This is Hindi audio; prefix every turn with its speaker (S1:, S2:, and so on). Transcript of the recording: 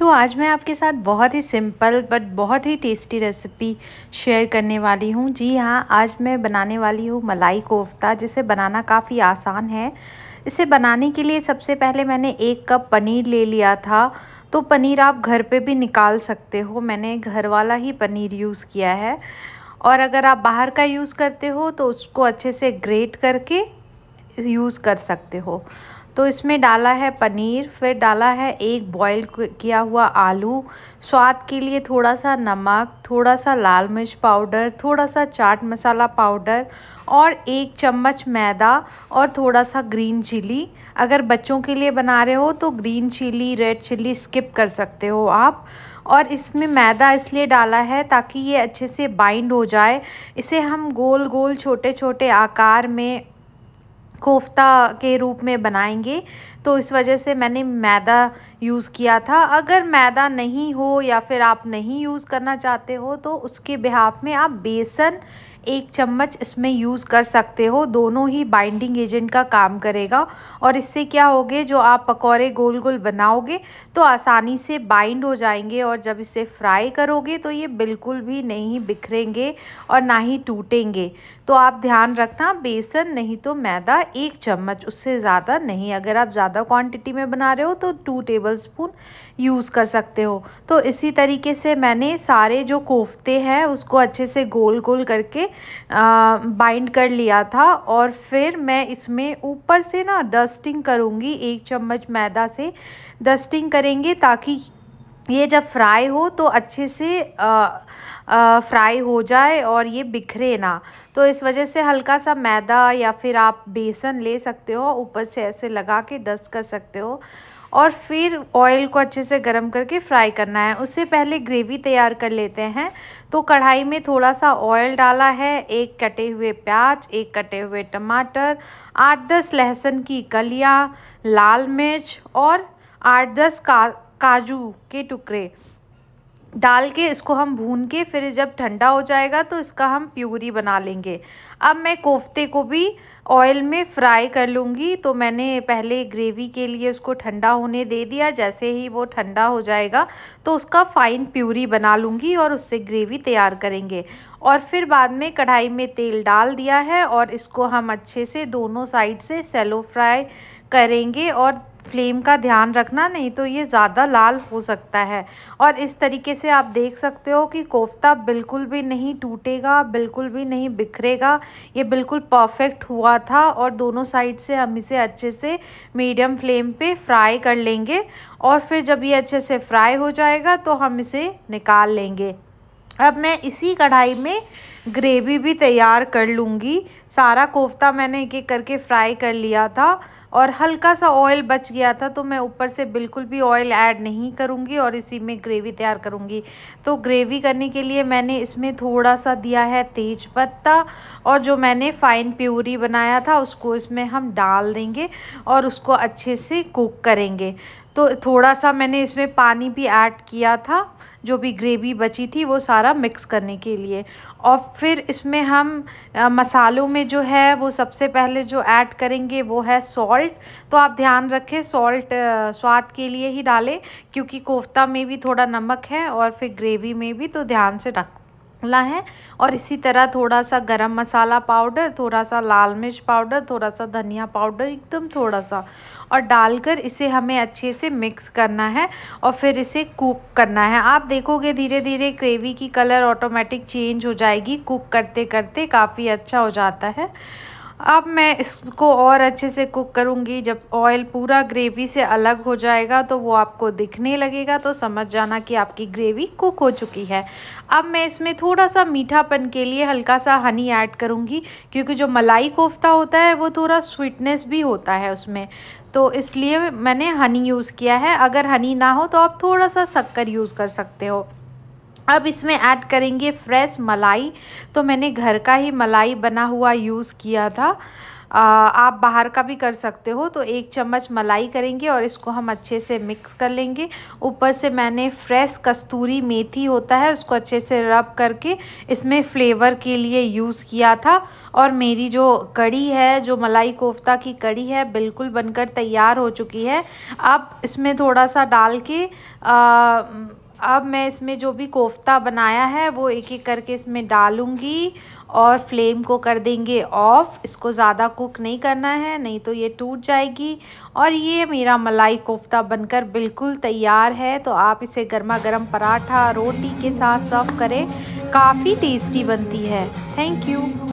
S1: तो आज मैं आपके साथ बहुत ही सिंपल बट बहुत ही टेस्टी रेसिपी शेयर करने वाली हूँ जी हाँ आज मैं बनाने वाली हूँ मलाई कोफ्ता जिसे बनाना काफ़ी आसान है इसे बनाने के लिए सबसे पहले मैंने एक कप पनीर ले लिया था तो पनीर आप घर पे भी निकाल सकते हो मैंने घर वाला ही पनीर यूज़ किया है और अगर आप बाहर का यूज़ करते हो तो उसको अच्छे से ग्रेट करके यूज़ कर सकते हो तो इसमें डाला है पनीर फिर डाला है एक बॉईल किया हुआ आलू स्वाद के लिए थोड़ा सा नमक थोड़ा सा लाल मिर्च पाउडर थोड़ा सा चाट मसाला पाउडर और एक चम्मच मैदा और थोड़ा सा ग्रीन चिली अगर बच्चों के लिए बना रहे हो तो green chilli red chilli skip कर सकते हो आप और इसमें मैदा इसलिए डाला है ताकि ये अच्छे से बाइंड हो जाए इसे हम गोल गोल छोटे छोटे आकार में कोफ्ता के रूप में बनाएंगे तो इस वजह से मैंने मैदा यूज़ किया था अगर मैदा नहीं हो या फिर आप नहीं यूज़ करना चाहते हो तो उसके बिहाफ में आप बेसन एक चम्मच इसमें यूज़ कर सकते हो दोनों ही बाइंडिंग एजेंट का काम करेगा और इससे क्या होगे जो आप पकौड़े गोल गोल बनाओगे तो आसानी से बाइंड हो जाएंगे और जब इसे फ्राई करोगे तो ये बिल्कुल भी नहीं बिखरेंगे और ना ही टूटेंगे तो आप ध्यान रखना बेसन नहीं तो मैदा एक चम्मच उससे ज़्यादा नहीं अगर आप ज़्यादा क्वांटिटी में बना रहे हो तो टू टेबल स्पून यूज़ कर सकते हो तो इसी तरीके से मैंने सारे जो कोफ्ते हैं उसको अच्छे से गोल गोल करके बाइंड कर लिया था और फिर मैं इसमें ऊपर से ना डस्टिंग करूँगी एक चम्मच मैदा से डस्टिंग करेंगे ताकि ये जब फ्राई हो तो अच्छे से आ, आ, फ्राई हो जाए और ये बिखरे ना तो इस वजह से हल्का सा मैदा या फिर आप बेसन ले सकते हो ऊपर से ऐसे लगा के डस्ट कर सकते हो और फिर ऑयल को अच्छे से गर्म करके फ्राई करना है उससे पहले ग्रेवी तैयार कर लेते हैं तो कढ़ाई में थोड़ा सा ऑयल डाला है एक कटे हुए प्याज एक कटे हुए टमाटर आठ दस लहसुन की कलियाँ लाल मिर्च और आठ दस का काजू के टुकड़े डाल के इसको हम भून के फिर जब ठंडा हो जाएगा तो इसका हम प्यूरी बना लेंगे अब मैं कोफ्ते को भी ऑयल में फ्राई कर लूँगी तो मैंने पहले ग्रेवी के लिए उसको ठंडा होने दे दिया जैसे ही वो ठंडा हो जाएगा तो उसका फ़ाइन प्यूरी बना लूँगी और उससे ग्रेवी तैयार करेंगे और फिर बाद में कढ़ाई में तेल डाल दिया है और इसको हम अच्छे से दोनों साइड से सेलो फ्राई करेंगे और फ्लेम का ध्यान रखना नहीं तो ये ज़्यादा लाल हो सकता है और इस तरीके से आप देख सकते हो कि कोफ्ता बिल्कुल भी नहीं टूटेगा बिल्कुल भी नहीं बिखरेगा ये बिल्कुल परफेक्ट हुआ था और दोनों साइड से हम इसे अच्छे से मीडियम फ्लेम पे फ्राई कर लेंगे और फिर जब ये अच्छे से फ्राई हो जाएगा तो हम इसे निकाल लेंगे अब मैं इसी कढ़ाई में ग्रेवी भी तैयार कर लूँगी सारा कोफ्ता मैंने एक एक करके फ्राई कर लिया था और हल्का सा ऑयल बच गया था तो मैं ऊपर से बिल्कुल भी ऑयल ऐड नहीं करूँगी और इसी में ग्रेवी तैयार करूँगी तो ग्रेवी करने के लिए मैंने इसमें थोड़ा सा दिया है तेज पत्ता और जो मैंने फ़ाइन प्यूरी बनाया था उसको इसमें हम डाल देंगे और उसको अच्छे से कुक करेंगे तो थोड़ा सा मैंने इसमें पानी भी ऐड किया था जो भी ग्रेवी बची थी वो सारा मिक्स करने के लिए और फिर इसमें हम आ, मसालों में जो है वो सबसे पहले जो ऐड करेंगे वो है सॉल्ट तो आप ध्यान रखें सॉल्ट स्वाद के लिए ही डालें क्योंकि कोफ्ता में भी थोड़ा नमक है और फिर ग्रेवी में भी तो ध्यान से रख मसाला है और इसी तरह थोड़ा सा गरम मसाला पाउडर थोड़ा सा लाल मिर्च पाउडर थोड़ा सा धनिया पाउडर एकदम थोड़ा सा और डालकर इसे हमें अच्छे से मिक्स करना है और फिर इसे कुक करना है आप देखोगे धीरे धीरे ग्रेवी की कलर ऑटोमेटिक चेंज हो जाएगी कुक करते करते काफ़ी अच्छा हो जाता है अब मैं इसको और अच्छे से कुक करूँगी जब ऑयल पूरा ग्रेवी से अलग हो जाएगा तो वो आपको दिखने लगेगा तो समझ जाना कि आपकी ग्रेवी कुक हो चुकी है अब मैं इसमें थोड़ा सा मीठापन के लिए हल्का सा हनी ऐड करूँगी क्योंकि जो मलाई कोफ्ता होता है वो थोड़ा स्वीटनेस भी होता है उसमें तो इसलिए मैंने हनी यूज़ किया है अगर हनी ना हो तो आप थोड़ा सा शक्कर यूज़ कर सकते हो अब इसमें ऐड करेंगे फ्रेश मलाई तो मैंने घर का ही मलाई बना हुआ यूज़ किया था आ, आप बाहर का भी कर सकते हो तो एक चम्मच मलाई करेंगे और इसको हम अच्छे से मिक्स कर लेंगे ऊपर से मैंने फ्रेश कस्तूरी मेथी होता है उसको अच्छे से रब करके इसमें फ्लेवर के लिए यूज़ किया था और मेरी जो कड़ी है जो मलाई कोफ्ता की कड़ी है बिल्कुल बनकर तैयार हो चुकी है अब इसमें थोड़ा सा डाल के आ, अब मैं इसमें जो भी कोफ्ता बनाया है वो एक एक करके इसमें डालूँगी और फ्लेम को कर देंगे ऑफ़ इसको ज़्यादा कुक नहीं करना है नहीं तो ये टूट जाएगी और ये मेरा मलाई कोफ्ता बनकर बिल्कुल तैयार है तो आप इसे गर्मा गर्म पराठा रोटी के साथ सर्व करें काफ़ी टेस्टी बनती है थैंक यू